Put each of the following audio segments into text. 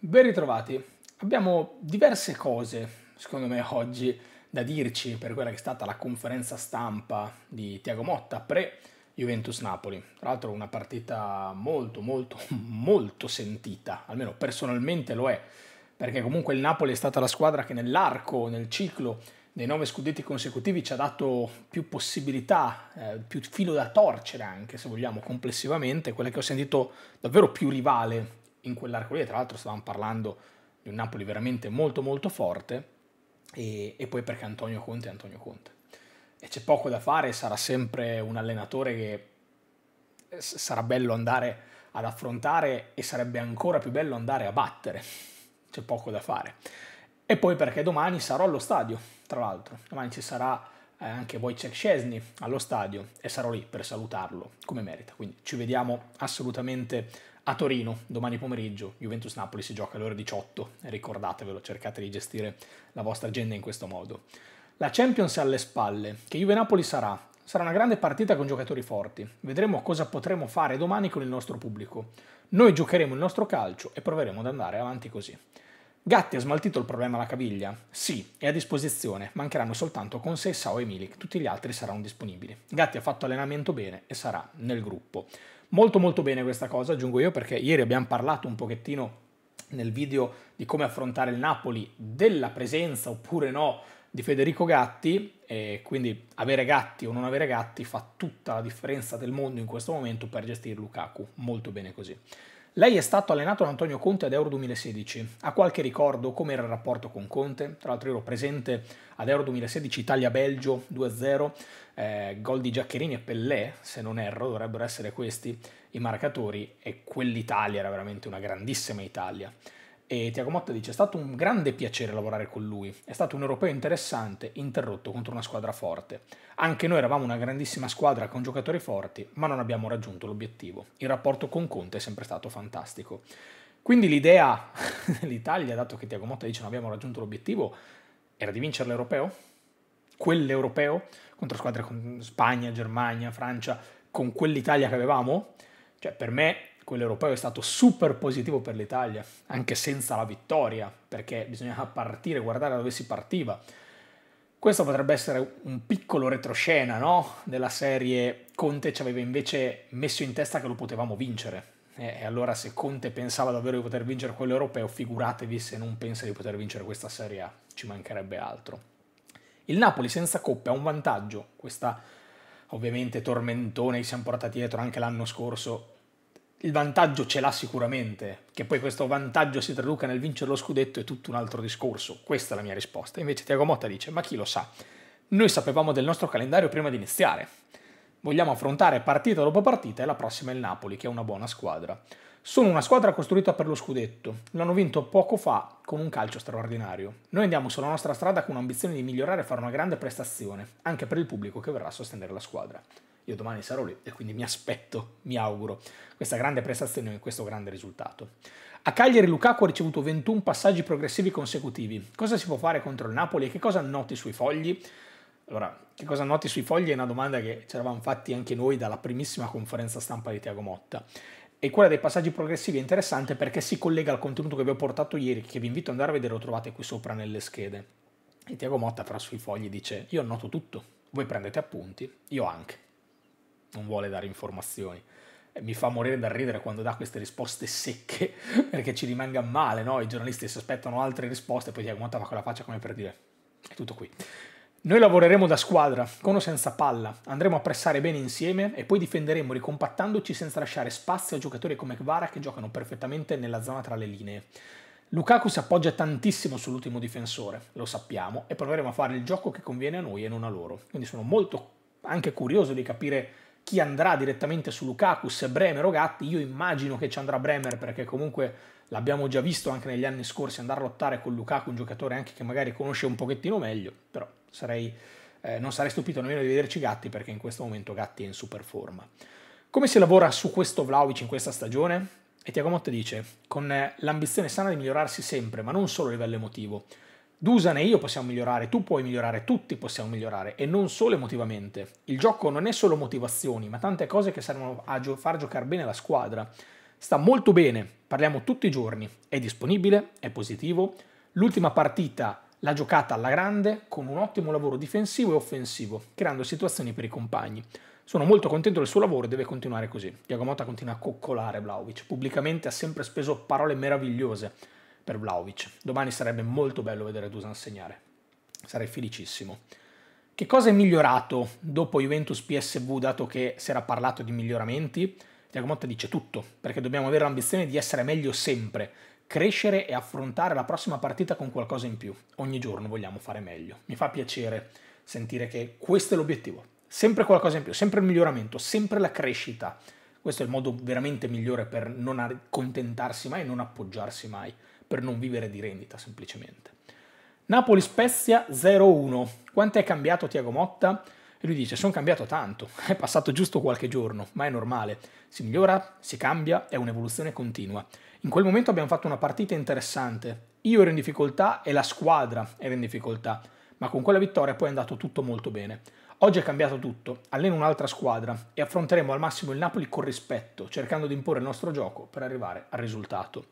Ben ritrovati. Abbiamo diverse cose, secondo me, oggi da dirci per quella che è stata la conferenza stampa di Tiago Motta pre Juventus Napoli. Tra l'altro una partita molto molto molto sentita, almeno personalmente lo è, perché comunque il Napoli è stata la squadra che nell'arco, nel ciclo dei nove scudetti consecutivi ci ha dato più possibilità, eh, più filo da torcere anche se vogliamo complessivamente, quella che ho sentito davvero più rivale in quell'arco lì, tra l'altro stavamo parlando di un Napoli veramente molto molto forte, e, e poi perché Antonio Conte è Antonio Conte. E c'è poco da fare, sarà sempre un allenatore che eh, sarà bello andare ad affrontare e sarebbe ancora più bello andare a battere. C'è poco da fare. E poi perché domani sarò allo stadio, tra l'altro. Domani ci sarà eh, anche Wojciech Szczesny allo stadio e sarò lì per salutarlo come merita. Quindi ci vediamo assolutamente a Torino, domani pomeriggio, Juventus-Napoli si gioca alle ore 18, ricordatevelo, cercate di gestire la vostra agenda in questo modo. La Champions è alle spalle, che Juve-Napoli sarà? Sarà una grande partita con giocatori forti, vedremo cosa potremo fare domani con il nostro pubblico. Noi giocheremo il nostro calcio e proveremo ad andare avanti così. Gatti ha smaltito il problema alla caviglia? Sì, è a disposizione, mancheranno soltanto con sé Sao e Milik, tutti gli altri saranno disponibili. Gatti ha fatto allenamento bene e sarà nel gruppo. Molto molto bene questa cosa, aggiungo io, perché ieri abbiamo parlato un pochettino nel video di come affrontare il Napoli della presenza oppure no di Federico Gatti e quindi avere Gatti o non avere Gatti fa tutta la differenza del mondo in questo momento per gestire Lukaku, molto bene così. Lei è stato allenato da Antonio Conte ad Euro 2016. Ha qualche ricordo come era il rapporto con Conte? Tra l'altro ero presente ad Euro 2016 Italia-Belgio 2-0, eh, gol di Giaccherini e Pellè, se non erro, dovrebbero essere questi i marcatori e quell'Italia era veramente una grandissima Italia. E Tiago Motta dice: È stato un grande piacere lavorare con lui. È stato un europeo interessante, interrotto contro una squadra forte. Anche noi eravamo una grandissima squadra con giocatori forti, ma non abbiamo raggiunto l'obiettivo. Il rapporto con Conte è sempre stato fantastico. Quindi l'idea dell'Italia, dato che Tiago Motta dice: Non abbiamo raggiunto l'obiettivo, era di vincere l'europeo? Quell'europeo contro squadre come Spagna, Germania, Francia, con quell'Italia che avevamo? Cioè, per me quello europeo è stato super positivo per l'Italia, anche senza la vittoria, perché bisognava partire, guardare da dove si partiva. Questo potrebbe essere un piccolo retroscena, no? Della serie Conte ci aveva invece messo in testa che lo potevamo vincere. E allora se Conte pensava davvero di poter vincere quello europeo, figuratevi se non pensa di poter vincere questa Serie ci mancherebbe altro. Il Napoli senza coppe ha un vantaggio, questa ovviamente tormentone che siamo portati dietro anche l'anno scorso il vantaggio ce l'ha sicuramente, che poi questo vantaggio si traduca nel vincere lo scudetto è tutto un altro discorso, questa è la mia risposta. Invece Tiago Motta dice, ma chi lo sa, noi sapevamo del nostro calendario prima di iniziare, vogliamo affrontare partita dopo partita e la prossima è il Napoli, che è una buona squadra. Sono una squadra costruita per lo scudetto, l'hanno vinto poco fa con un calcio straordinario. Noi andiamo sulla nostra strada con l'ambizione di migliorare e fare una grande prestazione, anche per il pubblico che verrà a sostenere la squadra io domani sarò lì e quindi mi aspetto, mi auguro, questa grande prestazione e questo grande risultato. A Cagliari Lukaku ha ricevuto 21 passaggi progressivi consecutivi. Cosa si può fare contro il Napoli e che cosa noti sui fogli? Allora, che cosa noti sui fogli è una domanda che ci eravamo fatti anche noi dalla primissima conferenza stampa di Tiago Motta. E quella dei passaggi progressivi è interessante perché si collega al contenuto che vi ho portato ieri, che vi invito ad andare a vedere, lo trovate qui sopra nelle schede. E Tiago Motta fra sui fogli dice, io noto tutto, voi prendete appunti, io anche non vuole dare informazioni. E Mi fa morire dal ridere quando dà queste risposte secche perché ci rimanga male, no? I giornalisti si aspettano altre risposte, e poi ti agguanta con la faccia come per dire è tutto qui. Noi lavoreremo da squadra, con o senza palla, andremo a pressare bene insieme e poi difenderemo ricompattandoci senza lasciare spazio a giocatori come Kvara che giocano perfettamente nella zona tra le linee. Lukaku si appoggia tantissimo sull'ultimo difensore, lo sappiamo, e proveremo a fare il gioco che conviene a noi e non a loro. Quindi sono molto anche curioso di capire chi andrà direttamente su Lukaku, se Bremer o Gatti, io immagino che ci andrà Bremer perché comunque l'abbiamo già visto anche negli anni scorsi andare a lottare con Lukaku, un giocatore anche che magari conosce un pochettino meglio, però sarei, eh, non sarei stupito nemmeno di vederci Gatti perché in questo momento Gatti è in super forma. Come si lavora su questo Vlaovic in questa stagione? E Tiago Motta dice, con eh, l'ambizione sana di migliorarsi sempre, ma non solo a livello emotivo. Dusan e io possiamo migliorare, tu puoi migliorare, tutti possiamo migliorare e non solo emotivamente. Il gioco non è solo motivazioni, ma tante cose che servono a gio far giocare bene la squadra. Sta molto bene, parliamo tutti i giorni, è disponibile, è positivo. L'ultima partita l'ha giocata alla grande con un ottimo lavoro difensivo e offensivo, creando situazioni per i compagni. Sono molto contento del suo lavoro e deve continuare così. Diagomota continua a coccolare Vlaovic. Pubblicamente ha sempre speso parole meravigliose per Vlaovic. Domani sarebbe molto bello vedere Dusan segnare, sarei felicissimo. Che cosa è migliorato dopo Juventus PSV, dato che si era parlato di miglioramenti? Tiago Motta dice tutto, perché dobbiamo avere l'ambizione di essere meglio sempre, crescere e affrontare la prossima partita con qualcosa in più. Ogni giorno vogliamo fare meglio. Mi fa piacere sentire che questo è l'obiettivo. Sempre qualcosa in più, sempre il miglioramento, sempre la crescita. Questo è il modo veramente migliore per non accontentarsi mai e non appoggiarsi mai per non vivere di rendita semplicemente. Napoli-Spezia 0-1. Quanto è cambiato Tiago Motta? E lui dice, sono cambiato tanto, è passato giusto qualche giorno, ma è normale. Si migliora, si cambia, è un'evoluzione continua. In quel momento abbiamo fatto una partita interessante. Io ero in difficoltà e la squadra era in difficoltà, ma con quella vittoria poi è andato tutto molto bene. Oggi è cambiato tutto, alleno un'altra squadra e affronteremo al massimo il Napoli con rispetto, cercando di imporre il nostro gioco per arrivare al risultato.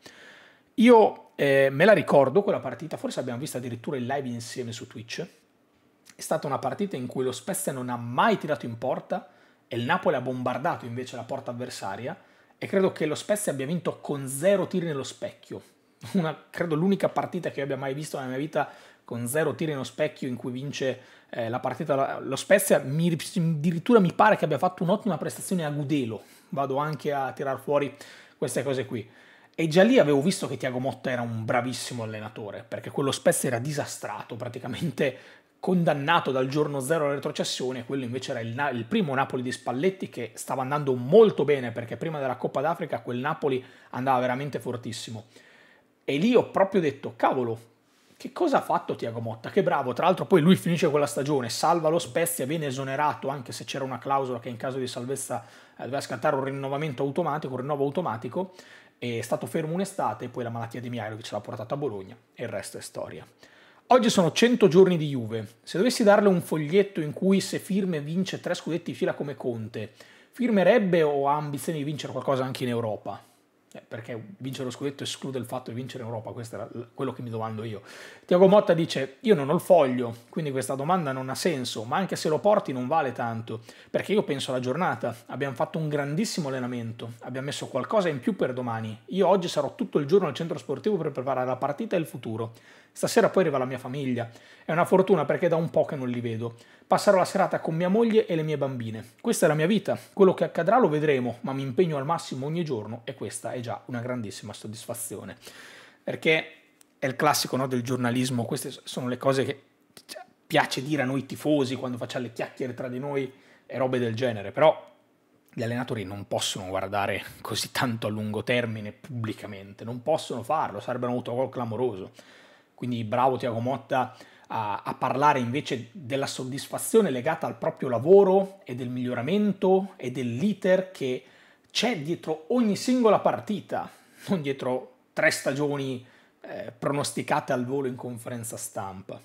Io eh, me la ricordo quella partita, forse abbiamo visto addirittura il live insieme su Twitch. È stata una partita in cui lo Spezia non ha mai tirato in porta e il Napoli ha bombardato invece la porta avversaria e credo che lo Spezia abbia vinto con zero tiri nello specchio. Una, credo l'unica partita che io abbia mai visto nella mia vita con zero tiri nello specchio in cui vince eh, la partita lo Spezia, mi, addirittura mi pare che abbia fatto un'ottima prestazione a Gudelo, vado anche a tirar fuori queste cose qui. E già lì avevo visto che Tiago Motta era un bravissimo allenatore, perché quello Spezia era disastrato, praticamente condannato dal giorno zero alla retrocessione, quello invece era il, Na il primo Napoli di Spalletti che stava andando molto bene, perché prima della Coppa d'Africa quel Napoli andava veramente fortissimo. E lì ho proprio detto, cavolo, che cosa ha fatto Tiago Motta? Che bravo, tra l'altro poi lui finisce quella stagione, salva lo Spezia, viene esonerato anche se c'era una clausola che in caso di salvezza eh, doveva scattare un rinnovamento automatico, un rinnovo automatico è stato fermo un'estate e poi la malattia di Mihailovic l'ha portato a Bologna e il resto è storia. Oggi sono 100 giorni di Juve. Se dovessi darle un foglietto in cui se Firme vince tre scudetti fila come Conte, firmerebbe o ha ambizioni di vincere qualcosa anche in Europa? Eh, perché vincere lo scudetto esclude il fatto di vincere Europa, questo era quello che mi domando io. Tiago Motta dice, io non ho il foglio, quindi questa domanda non ha senso, ma anche se lo porti non vale tanto, perché io penso alla giornata, abbiamo fatto un grandissimo allenamento, abbiamo messo qualcosa in più per domani, io oggi sarò tutto il giorno al centro sportivo per preparare la partita e il futuro, Stasera poi arriva la mia famiglia. È una fortuna perché da un po' che non li vedo. Passerò la serata con mia moglie e le mie bambine. Questa è la mia vita. Quello che accadrà lo vedremo, ma mi impegno al massimo ogni giorno e questa è già una grandissima soddisfazione. Perché è il classico no, del giornalismo, queste sono le cose che cioè, piace dire a noi tifosi quando facciamo le chiacchiere tra di noi e robe del genere, però gli allenatori non possono guardare così tanto a lungo termine pubblicamente, non possono farlo, sarebbe un autogol clamoroso. Quindi bravo Tiago Motta a, a, parlare invece della soddisfazione legata al proprio lavoro e del miglioramento e dell'iter che c'è dietro ogni singola partita, non dietro tre stagioni eh, pronosticate al volo in conferenza stampa.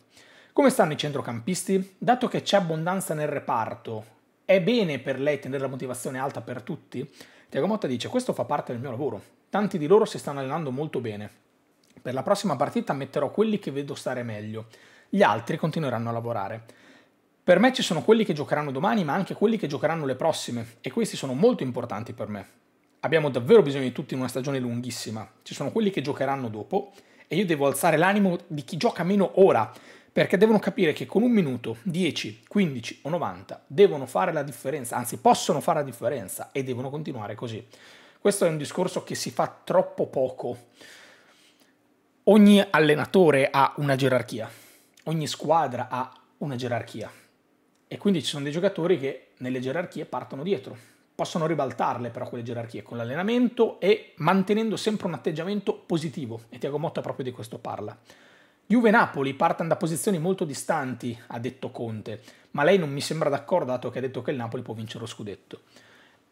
Come stanno i centrocampisti? Dato che c'è abbondanza nel reparto, è bene per lei tenere la motivazione alta per tutti? Tiago Motta dice: Questo fa parte del mio lavoro. Tanti di loro si stanno allenando molto bene. Per la prossima partita metterò quelli che vedo stare meglio. Gli altri continueranno a lavorare. Per me ci sono quelli che giocheranno domani, ma anche quelli che giocheranno le prossime, e questi sono molto importanti per me. Abbiamo davvero bisogno di tutti in una stagione lunghissima. Ci sono quelli che giocheranno dopo, e io devo alzare l'animo di chi gioca meno ora, perché devono capire che con un minuto, 10, 15 o 90 devono fare la differenza, anzi possono fare la differenza e devono continuare così. Questo è un discorso che si fa troppo poco. Ogni allenatore ha una gerarchia, ogni squadra ha una gerarchia e quindi ci sono dei giocatori che nelle gerarchie partono dietro. Possono ribaltarle però quelle gerarchie con l'allenamento e mantenendo sempre un atteggiamento positivo e Tiago Motta proprio di questo parla. Juve e Napoli partono da posizioni molto distanti, ha detto Conte, ma lei non mi sembra d'accordo dato che ha detto che il Napoli può vincere lo scudetto.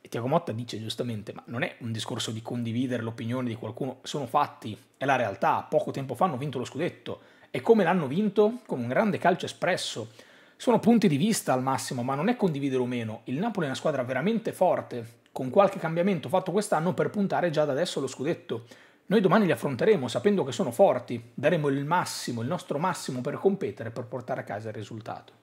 E Tiago Motta dice giustamente, ma non è un discorso di condividere l'opinione di qualcuno, sono fatti, è la realtà, poco tempo fa hanno vinto lo scudetto, e come l'hanno vinto? Con un grande calcio espresso. Sono punti di vista al massimo, ma non è condividere o meno. Il Napoli è una squadra veramente forte, con qualche cambiamento fatto quest'anno per puntare già da adesso allo scudetto. Noi domani li affronteremo sapendo che sono forti, daremo il massimo, il nostro massimo per competere, per portare a casa il risultato.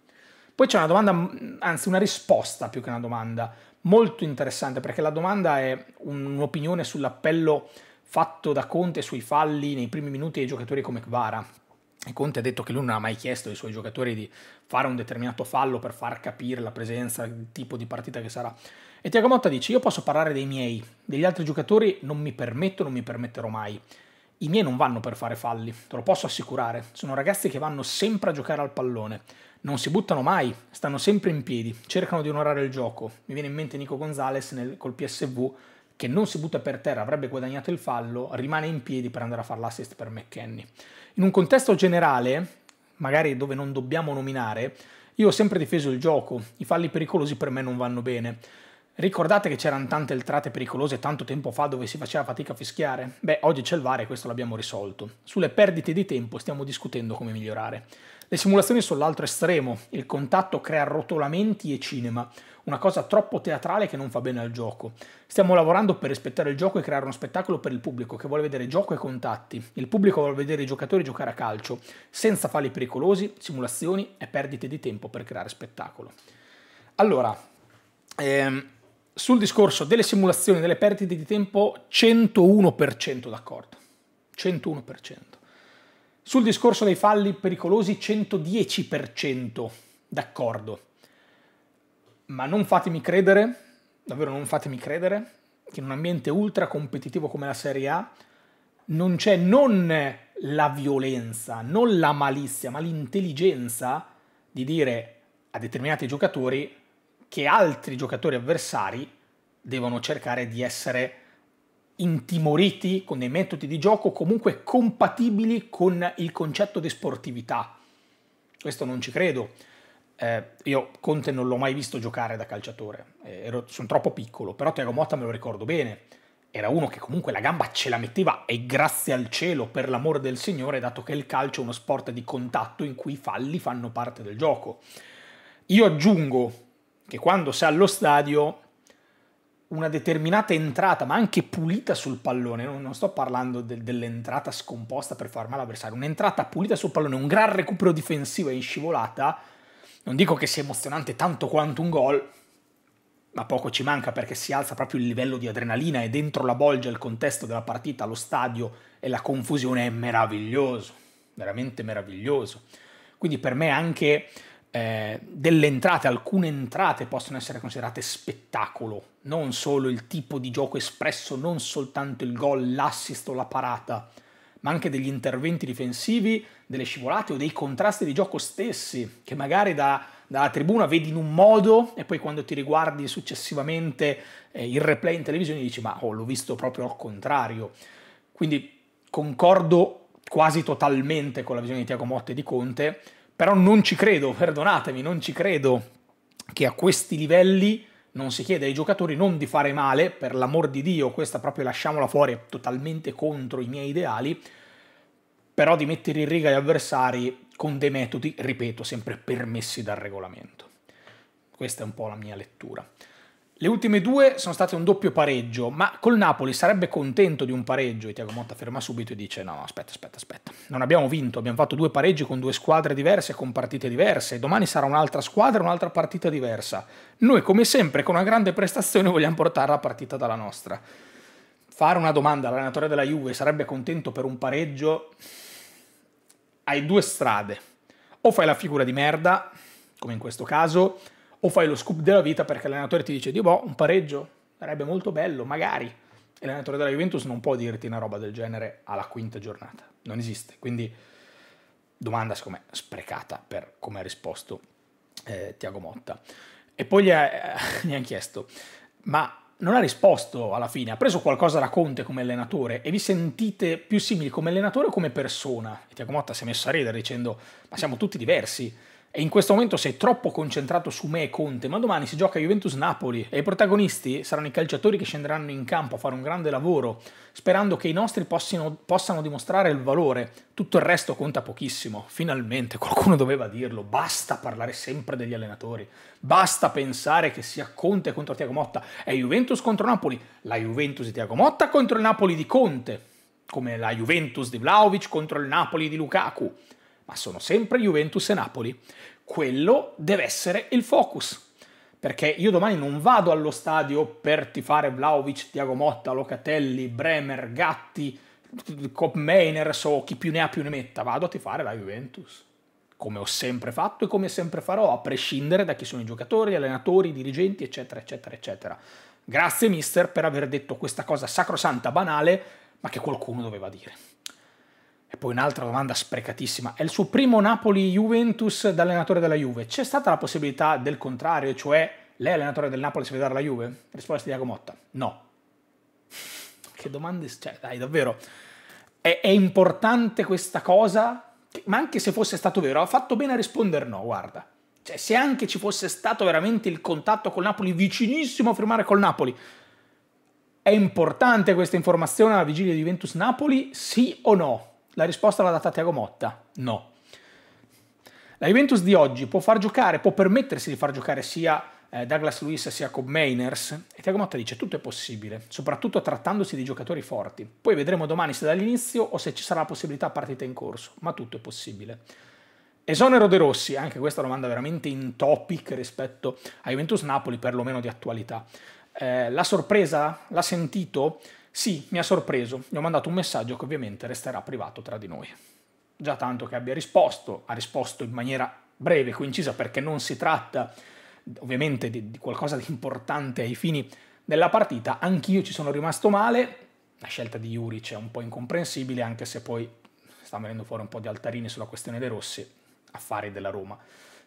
Poi c'è una domanda, anzi una risposta più che una domanda, molto interessante perché la domanda è un'opinione sull'appello fatto da Conte sui falli nei primi minuti ai giocatori come Kvara. E Conte ha detto che lui non ha mai chiesto ai suoi giocatori di fare un determinato fallo per far capire la presenza, il tipo di partita che sarà. E Tiago Motta dice: Io posso parlare dei miei, degli altri giocatori non mi permetto, non mi permetterò mai. I miei non vanno per fare falli, te lo posso assicurare. Sono ragazzi che vanno sempre a giocare al pallone non si buttano mai, stanno sempre in piedi, cercano di onorare il gioco. Mi viene in mente Nico Gonzalez nel, col PSV che non si butta per terra, avrebbe guadagnato il fallo, rimane in piedi per andare a fare l'assist per McKenny. In un contesto generale, magari dove non dobbiamo nominare, io ho sempre difeso il gioco, i falli pericolosi per me non vanno bene. Ricordate che c'erano tante entrate pericolose tanto tempo fa dove si faceva fatica a fischiare? Beh, oggi c'è il VAR e questo l'abbiamo risolto. Sulle perdite di tempo stiamo discutendo come migliorare. Le simulazioni sono l'altro estremo, il contatto crea rotolamenti e cinema, una cosa troppo teatrale che non fa bene al gioco. Stiamo lavorando per rispettare il gioco e creare uno spettacolo per il pubblico che vuole vedere gioco e contatti. Il pubblico vuole vedere i giocatori giocare a calcio, senza falli pericolosi, simulazioni e perdite di tempo per creare spettacolo. Allora, ehm, sul discorso delle simulazioni, delle perdite di tempo, 101% d'accordo. 101%. Sul discorso dei falli pericolosi, 110% d'accordo. Ma non fatemi credere, davvero non fatemi credere, che in un ambiente ultra competitivo come la Serie A non c'è non la violenza, non la malizia, ma l'intelligenza di dire a determinati giocatori che altri giocatori avversari devono cercare di essere intimoriti con dei metodi di gioco comunque compatibili con il concetto di sportività. Questo non ci credo. Eh, io Conte non l'ho mai visto giocare da calciatore, eh, sono troppo piccolo, però Tiago Motta me lo ricordo bene. Era uno che comunque la gamba ce la metteva e grazie al cielo, per l'amore del Signore, dato che il calcio è uno sport di contatto in cui i falli fanno parte del gioco. Io aggiungo che quando sei allo stadio una determinata entrata, ma anche pulita sul pallone, non, sto parlando del, dell'entrata scomposta per far male all'avversario, un'entrata pulita sul pallone, un gran recupero difensivo in scivolata, non dico che sia emozionante tanto quanto un gol, ma poco ci manca perché si alza proprio il livello di adrenalina e dentro la bolgia il contesto della partita, lo stadio e la confusione è meraviglioso, veramente meraviglioso. Quindi per me anche eh, delle entrate, alcune entrate possono essere considerate spettacolo, non solo il tipo di gioco espresso, non soltanto il gol, l'assist o la parata, ma anche degli interventi difensivi, delle scivolate o dei contrasti di gioco stessi, che magari da, dalla tribuna vedi in un modo e poi quando ti riguardi successivamente eh, il replay in televisione dici ma oh, l'ho visto proprio al contrario. Quindi concordo quasi totalmente con la visione di Tiago Motte e di Conte, però non ci credo, perdonatemi, non ci credo che a questi livelli non si chieda ai giocatori non di fare male, per l'amor di Dio, questa proprio lasciamola fuori, è totalmente contro i miei ideali, però di mettere in riga gli avversari con dei metodi, ripeto, sempre permessi dal regolamento. Questa è un po' la mia lettura. Le ultime due sono state un doppio pareggio, ma col Napoli sarebbe contento di un pareggio. E Tiago Motta ferma subito e dice: No, aspetta, aspetta, aspetta. Non abbiamo vinto, abbiamo fatto due pareggi con due squadre diverse, con partite diverse. Domani sarà un'altra squadra, un'altra partita diversa. Noi, come sempre, con una grande prestazione vogliamo portare la partita dalla nostra. Fare una domanda all'allenatore della Juve sarebbe contento per un pareggio? Hai due strade. O fai la figura di merda, come in questo caso o fai lo scoop della vita perché l'allenatore ti dice di boh, un pareggio sarebbe molto bello, magari. E l'allenatore della Juventus non può dirti una roba del genere alla quinta giornata, non esiste. Quindi domanda secondo me sprecata per come ha risposto eh, Tiago Motta. E poi gli, ha, gli hanno chiesto, ma non ha risposto alla fine, ha preso qualcosa da Conte come allenatore e vi sentite più simili come allenatore o come persona? E Tiago Motta si è messo a ridere dicendo, ma siamo tutti diversi e in questo momento sei troppo concentrato su me e Conte, ma domani si gioca Juventus-Napoli e i protagonisti saranno i calciatori che scenderanno in campo a fare un grande lavoro, sperando che i nostri possino, possano dimostrare il valore. Tutto il resto conta pochissimo. Finalmente qualcuno doveva dirlo, basta parlare sempre degli allenatori, basta pensare che sia Conte contro Tiago Motta, è Juventus contro Napoli, la Juventus di Tiago Motta contro il Napoli di Conte, come la Juventus di Vlaovic contro il Napoli di Lukaku ma sono sempre Juventus e Napoli. Quello deve essere il focus. Perché io domani non vado allo stadio per tifare Vlaovic, Tiago Motta, Locatelli, Bremer, Gatti, Kopmeiners so chi più ne ha più ne metta. Vado a tifare la Juventus. Come ho sempre fatto e come sempre farò, a prescindere da chi sono i giocatori, gli allenatori, i dirigenti, eccetera, eccetera, eccetera. Grazie mister per aver detto questa cosa sacrosanta, banale, ma che qualcuno doveva dire. E poi un'altra domanda sprecatissima. È il suo primo Napoli-Juventus da allenatore della Juve. C'è stata la possibilità del contrario, cioè lei è allenatore del Napoli si vedrà la Juve? Risposta di Iago Motta. No. Che domande... Cioè, dai, davvero. È, è importante questa cosa? Ma anche se fosse stato vero, ha fatto bene a rispondere no, guarda. Cioè, se anche ci fosse stato veramente il contatto col Napoli, vicinissimo a firmare col Napoli, è importante questa informazione alla vigilia di Juventus Napoli? Sì o no? La risposta l'ha data Tiago Motta, no. La Juventus di oggi può far giocare, può permettersi di far giocare sia eh, Douglas Luis sia Cobb Mainers e Tiago Motta dice tutto è possibile, soprattutto trattandosi di giocatori forti. Poi vedremo domani se dall'inizio o se ci sarà la possibilità partita in corso, ma tutto è possibile. Esonero De Rossi, anche questa domanda veramente in topic rispetto a Juventus Napoli, perlomeno di attualità. Eh, la sorpresa l'ha sentito sì, mi ha sorpreso, gli ho mandato un messaggio che ovviamente resterà privato tra di noi. Già tanto che abbia risposto, ha risposto in maniera breve, e coincisa, perché non si tratta ovviamente di, di qualcosa di importante ai fini della partita, anch'io ci sono rimasto male, la scelta di Juric è un po' incomprensibile, anche se poi sta venendo fuori un po' di altarini sulla questione dei Rossi, affari della Roma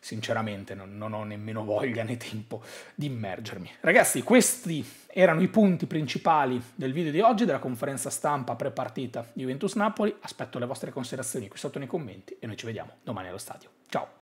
sinceramente non, non ho nemmeno voglia né tempo di immergermi. Ragazzi, questi erano i punti principali del video di oggi, della conferenza stampa prepartita Juventus-Napoli. Aspetto le vostre considerazioni qui sotto nei commenti e noi ci vediamo domani allo stadio. Ciao!